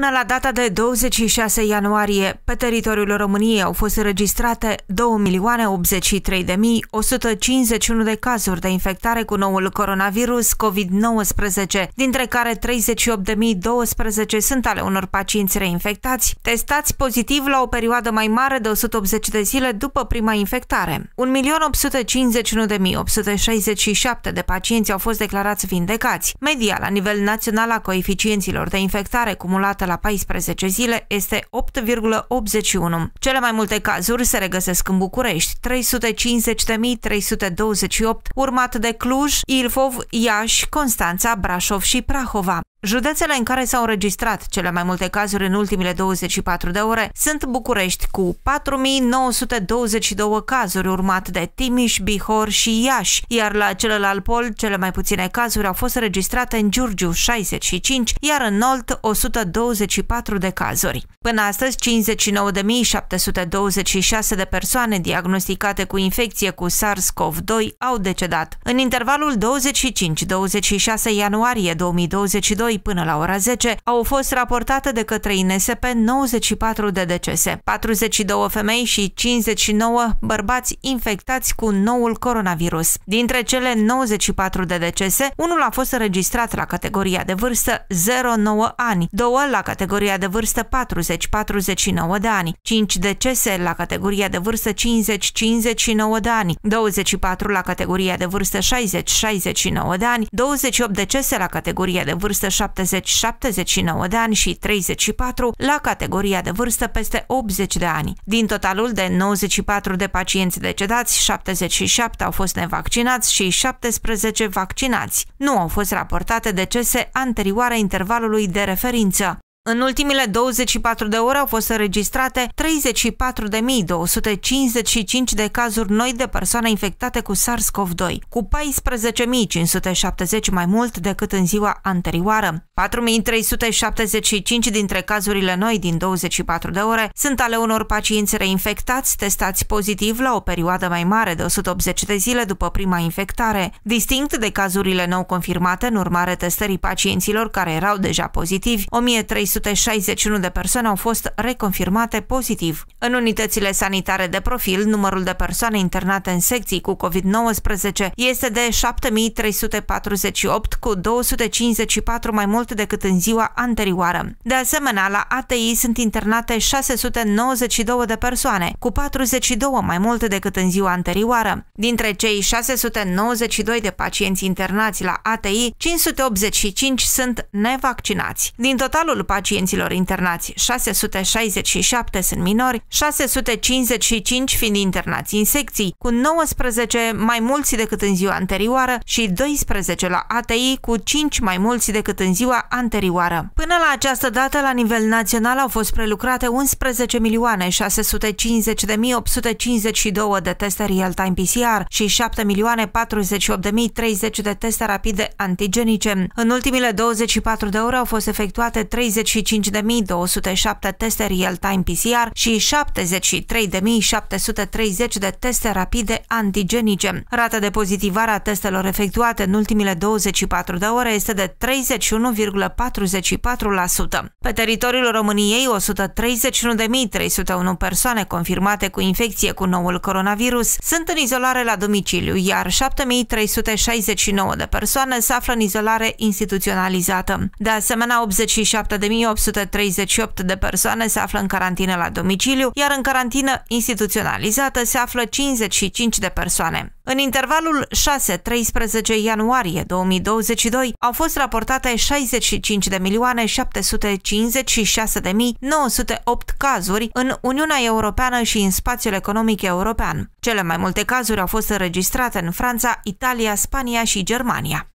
Până la data de 26 ianuarie, pe teritoriul României au fost înregistrate 2.083.151 de cazuri de infectare cu noul coronavirus COVID-19, dintre care 38.012 sunt ale unor pacienți reinfectați, testați pozitiv la o perioadă mai mare de 180 de zile după prima infectare. 1.851.867 de pacienți au fost declarați vindecați. Media la nivel național a coeficienților de infectare cumulată la 14 zile este 8,81. Cele mai multe cazuri se regăsesc în București, 350.328, urmat de Cluj, Ilfov, Iași, Constanța, Brașov și Prahova. Județele în care s-au înregistrat cele mai multe cazuri în ultimile 24 de ore sunt București cu 4.922 cazuri, urmat de Timiș, Bihor și Iași, iar la celălalt pol cele mai puține cazuri au fost înregistrate în Giurgiu 65, iar în Nolt 124 de cazuri. Până astăzi, 59.726 de persoane diagnosticate cu infecție cu SARS-CoV-2 au decedat. În intervalul 25-26 ianuarie 2022, 2 până la ora 10 au fost raportate de către INSP 94 de decese, 42 femei și 59 bărbați infectați cu noul coronavirus. Dintre cele 94 de decese, unul a fost înregistrat la categoria de vârstă 0-9 ani, două la categoria de vârstă 40-49 de ani, 5 decese la categoria de vârstă 50-59 de ani, 24 la categoria de vârstă 60-69 de ani, 28 decese la categoria de vârstă 70-79 de ani și 34 la categoria de vârstă peste 80 de ani. Din totalul de 94 de pacienți decedați, 77 au fost nevaccinați și 17 vaccinați. Nu au fost raportate decese anterioare intervalului de referință. În ultimile 24 de ore au fost înregistrate 34.255 de cazuri noi de persoane infectate cu SARS-CoV-2, cu 14.570 mai mult decât în ziua anterioară. 4.375 dintre cazurile noi din 24 de ore sunt ale unor pacienți reinfectați testați pozitiv la o perioadă mai mare de 180 de zile după prima infectare, distinct de cazurile nou confirmate în urmare testării pacienților care erau deja pozitivi, 1300 361 de persoane au fost reconfirmate pozitiv. În unitățile sanitare de profil, numărul de persoane internate în secții cu COVID-19 este de 7348 cu 254 mai mult decât în ziua anterioară. De asemenea, la ATI sunt internate 692 de persoane, cu 42 mai mult decât în ziua anterioară. Dintre cei 692 de pacienți internați la ATI, 585 sunt nevaccinați. Din totalul pacienților pacienților internați, 667 sunt minori, 655 fiind internați în secții, cu 19 mai mulți decât în ziua anterioară și 12 la ATI cu 5 mai mulți decât în ziua anterioară. Până la această dată, la nivel național au fost prelucrate 11 milioane 650 de de teste real-time PCR și 7.048.030 de de teste rapide antigenice. În ultimile 24 de ore au fost efectuate 30 25.207 teste real-time PCR și 73.730 de teste rapide antigenice. Rata de pozitivare a testelor efectuate în ultimile 24 de ore este de 31,44%. Pe teritoriul României, 131.301 persoane confirmate cu infecție cu noul coronavirus sunt în izolare la domiciliu, iar 7.369 de persoane se află în izolare instituționalizată. De asemenea, 87.000 1838 de persoane se află în carantină la domiciliu, iar în carantină instituționalizată se află 55 de persoane. În intervalul 6-13 ianuarie 2022 au fost raportate 65 de milioane 756 de 908 cazuri în Uniunea Europeană și în spațiul economic european. Cele mai multe cazuri au fost înregistrate în Franța, Italia, Spania și Germania.